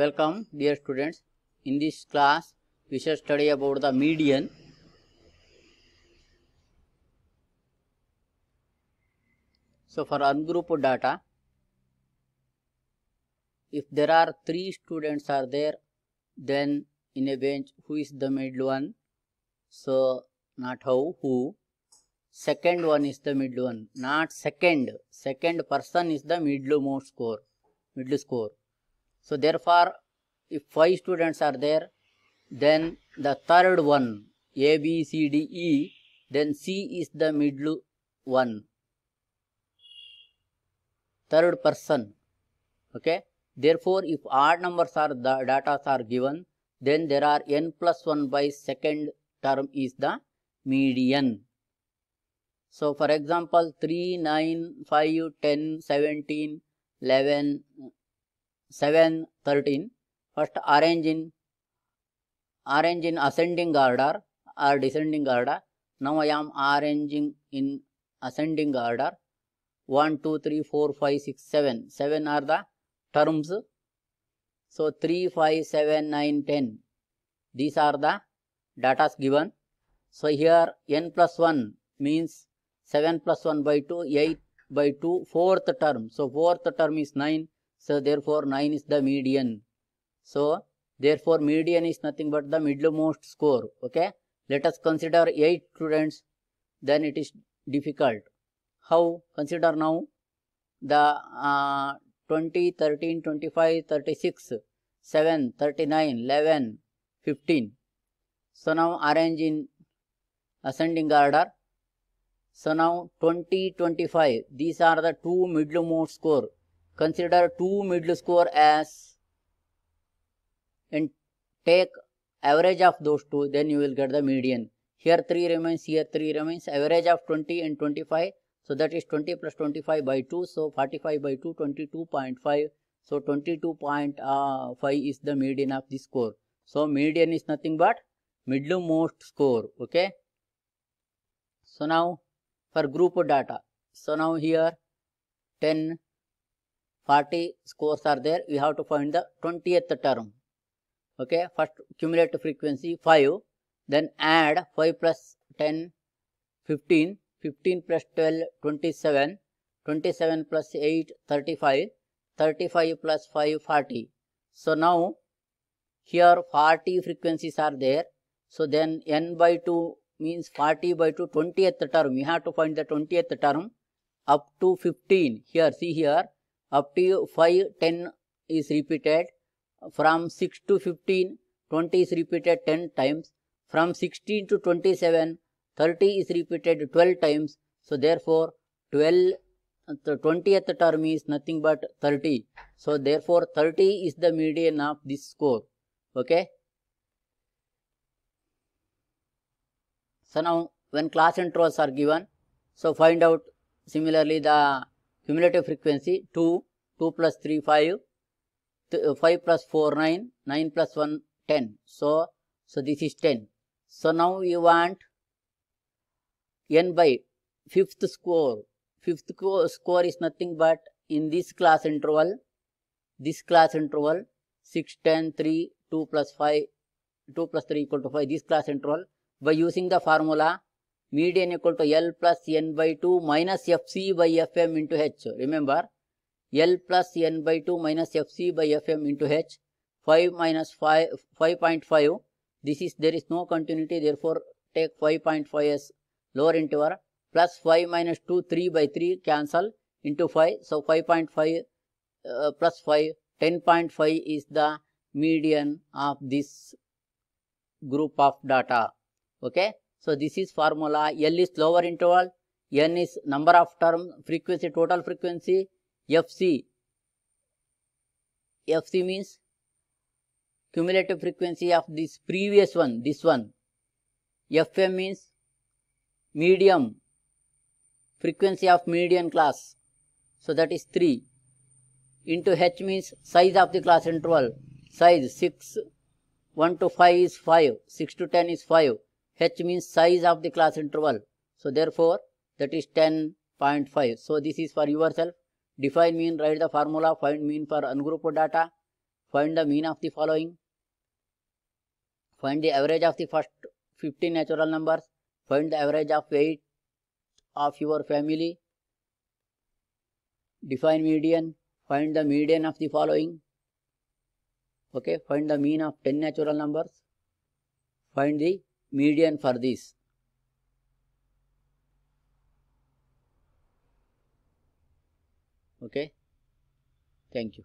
Welcome dear students. In this class we shall study about the median. So for ungrouped data if there are three students are there then in a bench who is the middle one so not how who second one is the middle one not second second person is the middle most score middle score so therefore, if five students are there, then the third one, A, B, C, D, E, then C is the middle one, third person. Okay. Therefore, if odd numbers are the data are given, then there are n plus 1 by second term is the median. So, for example, 3, 9, 5, 10, 17, 11, 7, 13. First arrange in arrange in ascending order or descending order. Now I am arranging in ascending order. 1, 2, 3, 4, 5, 6, 7. 7 are the terms. So 3, 5, 7, 9, 10. These are the datas given. So here n plus 1 means 7 plus 1 by 2, 8 by 2, fourth term. So fourth term is 9. So therefore 9 is the median. So therefore median is nothing but the middlemost score. Okay. Let us consider 8 students. Then it is difficult. How? Consider now the uh, 20, 13, 25, 36, 7, 39, 11, 15. So now arrange in ascending order. So now 20, 25. These are the two middlemost score consider two middle score as and take average of those two then you will get the median here 3 remains here 3 remains average of 20 and 25 so that is 20 plus 25 by 2 so 45 by 2 22.5 so 22.5 uh, is the median of this score so median is nothing but middlemost score okay so now for group data so now here 10 40 scores are there we have to find the 20th term okay first cumulative frequency 5 then add 5 plus 10 15 15 plus 12 27 27 plus 8 35 35 plus 5 40 so now here 40 frequencies are there so then n by 2 means 40 by 2 20th term we have to find the 20th term up to 15 here see here up to 5, 10 is repeated, from 6 to 15, 20 is repeated 10 times, from 16 to 27, 30 is repeated 12 times. So, therefore, 12 the 20th term is nothing but 30. So, therefore, 30 is the median of this score. Okay. So, now when class intervals are given, so find out similarly the cumulative frequency 2 2 plus 3 5, 5 th uh, 5 plus 4 9 9 plus 1 10 so so this is 10 so now you want n by fifth score fifth score is nothing but in this class interval this class interval 6 10 3 2 plus 5 2 plus 3 equal to 5 this class interval by using the formula median equal to L plus N by 2 minus Fc by Fm into H. Remember, L plus N by 2 minus Fc by Fm into H, 5 minus 5, 5.5. This is, there is no continuity, therefore take 5.5 as lower interval, plus 5 minus 2, 3 by 3 cancel into 5. So 5.5 uh, plus 5, 10.5 is the median of this group of data. Okay. So, this is formula L is lower interval, N is number of term frequency, total frequency, FC. FC means cumulative frequency of this previous one, this one. FM means medium, frequency of median class. So, that is 3 into h means size of the class interval size 6 1 to 5 is 5 6 to 10 is 5 h means size of the class interval so therefore that is 10.5 so this is for yourself define mean write the formula find mean for ungrouped data find the mean of the following find the average of the first fifteen natural numbers find the average of weight of your family define median find the median of the following okay find the mean of 10 natural numbers find the median for this. Okay, thank you.